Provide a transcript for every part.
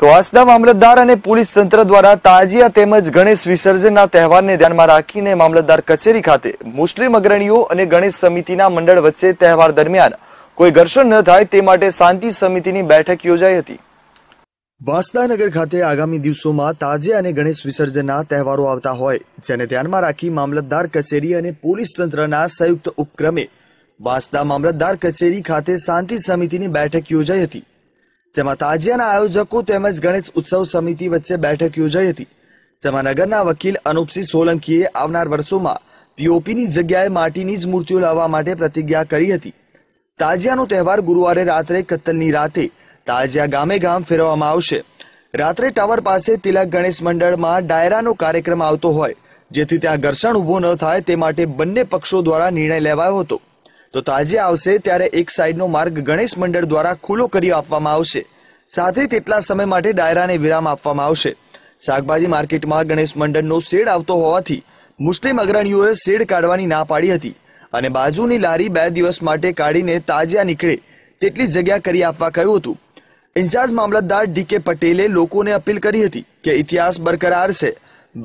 તો આસના મામલતદાર અને પોલીસ તંત્ર દ્વારા તાજિયા તેમજ ગણેશ વિસર્જનના તહેવારને ધ્યાનમાં રાખીને મામલતદાર કચેરી ખાતે મુસ્લિમ અગ્રણીઓ અને ગણેશ સમિતિના મંડળ વચ્ચે તહેવાર દરમિયાન કોઈ ઘર્ષણ ન થાય તે માટે શાંતિ સમિતિની બેઠક યોજાઈ હતી વાસદાનગર ખાતે આગામી દિવસોમાં તાજિયા અને ગણેશ વિસર્જનના તહેવારો આવતા હોય જેને ધ્યાનમાં રાખી મામલતદાર કચેરી અને પોલીસ તંત્રના સંયુક્ત ઉપક્રમે વાસદા મામલતદાર કચેરી ખાતે શાંતિ સમિતિની બેઠક યોજાઈ હતી જેમાં તાજિયાના આયોજકો તેમજ ગણેશ ઉત્સવ સમિતિ વચ્ચે બેઠક યોજાઈ હતી જેમાં નગરના વકીલ અનુપસિંહ સોલંકીએ આવનાર વર્ષોમાં પીઓપીની જગ્યાએ માટીની જ મૂર્તિઓ લાવવા માટે પ્રતિજ્ઞા કરી હતી તાજિયાનો તહેવાર ગુરુવારે રાત્રે કત્તલની રાતે તાજિયા ગામે ગામ ફેરવવામાં આવશે રાત્રે ટાવર પાસે તિલક ગણેશ મંડળમાં ડાયરાનો કાર્યક્રમ આવતો હોય જેથી ત્યાં ઘર્ષણ ઊભો ન થાય તે માટે બંને પક્ષો દ્વારા નિર્ણય લેવાયો હતો તો તાજે આવશે ત્યારે એક સાઈડનો માર્ગ ગણેશ મંડળ દ્વારા ખુલ્લો કરી આપવામાં આવશે સાથે તેટલા સમય માટે ડાયરાને વિરામ આપવામાં આવશે શાકભાજી માર્કેટમાં ગણેશ મંડળનો શેડ આવતો હોવાથી મુસ્લિમ અગ્રણીઓએ શેડ કાઢવાની ના પાડી હતી અને બાજુની લારી બે દિવસ માટે કાઢીને તાજિયા નીકળે તેટલી જગ્યા કરી આપવા કહ્યું હતું ઇન્ચાર્જ મામલતદાર ડી કે પટેલે લોકોને અપીલ કરી હતી કે ઇતિહાસ બરકરાર છે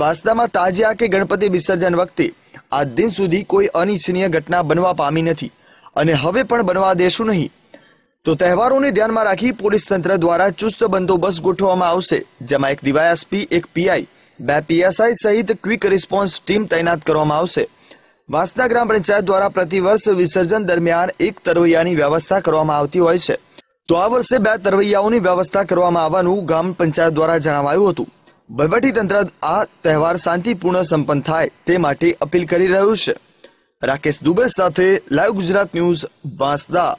વાસ્તવમાં તાજિયા કે ગણપતિ વિસર્જન વખતે આ દિન સુધી કોઈ અનિચ્છનીય ઘટના બનવા પામી નથી અને હવે પણ બનવા દેશું નહીં તો તહેવારોને ધ્યાનમાં રાખી પોલીસ તંત્ર દ્વારા ચુસ્ત બંદોબસ્ત ગોઠવવામાં આવશે જેમાં એક ડીવાયએસપી એક પીઆઈ બે પીએસઆઈ સહિત ક્વિક રિસ્પોન્સ ટીમ તૈનાત કરવામાં આવશે વાંસદા ગ્રામ પંચાયત દ્વારા પ્રતિવર્ષ વિસર્જન દરમિયાન એક તરવૈયાની વ્યવસ્થા કરવામાં આવતી હોય છે તો આ વર્ષે બે તરવૈયાઓની વ્યવસ્થા કરવામાં આવવાનું ગ્રામ પંચાયત દ્વારા જણાવાયું હતું વહીવટી તંત્ર આ તહેવાર શાંતિપૂર્ણ સંપન્ન થાય તે માટે અપીલ કરી રહ્યું છે રાકેશ દુબે સાથે લાઈવ ગુજરાત ન્યૂઝ વાંસદા